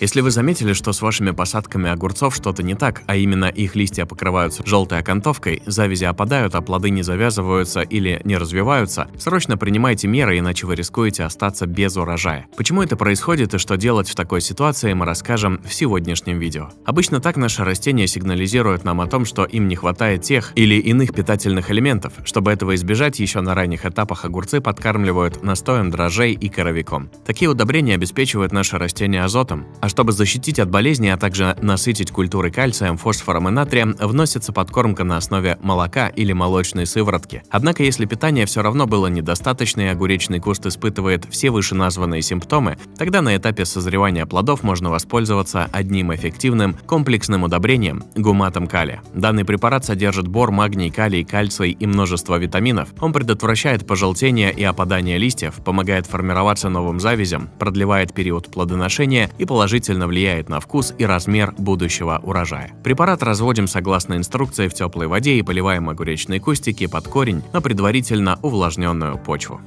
Если вы заметили, что с вашими посадками огурцов что-то не так, а именно их листья покрываются желтой окантовкой, завязи опадают, а плоды не завязываются или не развиваются, срочно принимайте меры, иначе вы рискуете остаться без урожая. Почему это происходит и что делать в такой ситуации, мы расскажем в сегодняшнем видео. Обычно так наши растения сигнализируют нам о том, что им не хватает тех или иных питательных элементов. Чтобы этого избежать, еще на ранних этапах огурцы подкармливают настоем дрожжей и коровиком. Такие удобрения обеспечивают наши растения азотом, а чтобы защитить от болезней, а также насытить культуры кальцием, фосфором и натрием, вносится подкормка на основе молока или молочной сыворотки. Однако, если питание все равно было недостаточно и огуречный куст испытывает все вышеназванные симптомы, тогда на этапе созревания плодов можно воспользоваться одним эффективным комплексным удобрением – гуматом калия. Данный препарат содержит бор, магний, калий, кальций и множество витаминов. Он предотвращает пожелтение и опадание листьев, помогает формироваться новым завязям, продлевает период плодоношения и положительно положительно влияет на вкус и размер будущего урожая. Препарат разводим согласно инструкции в теплой воде и поливаем огуречные кустики под корень на предварительно увлажненную почву.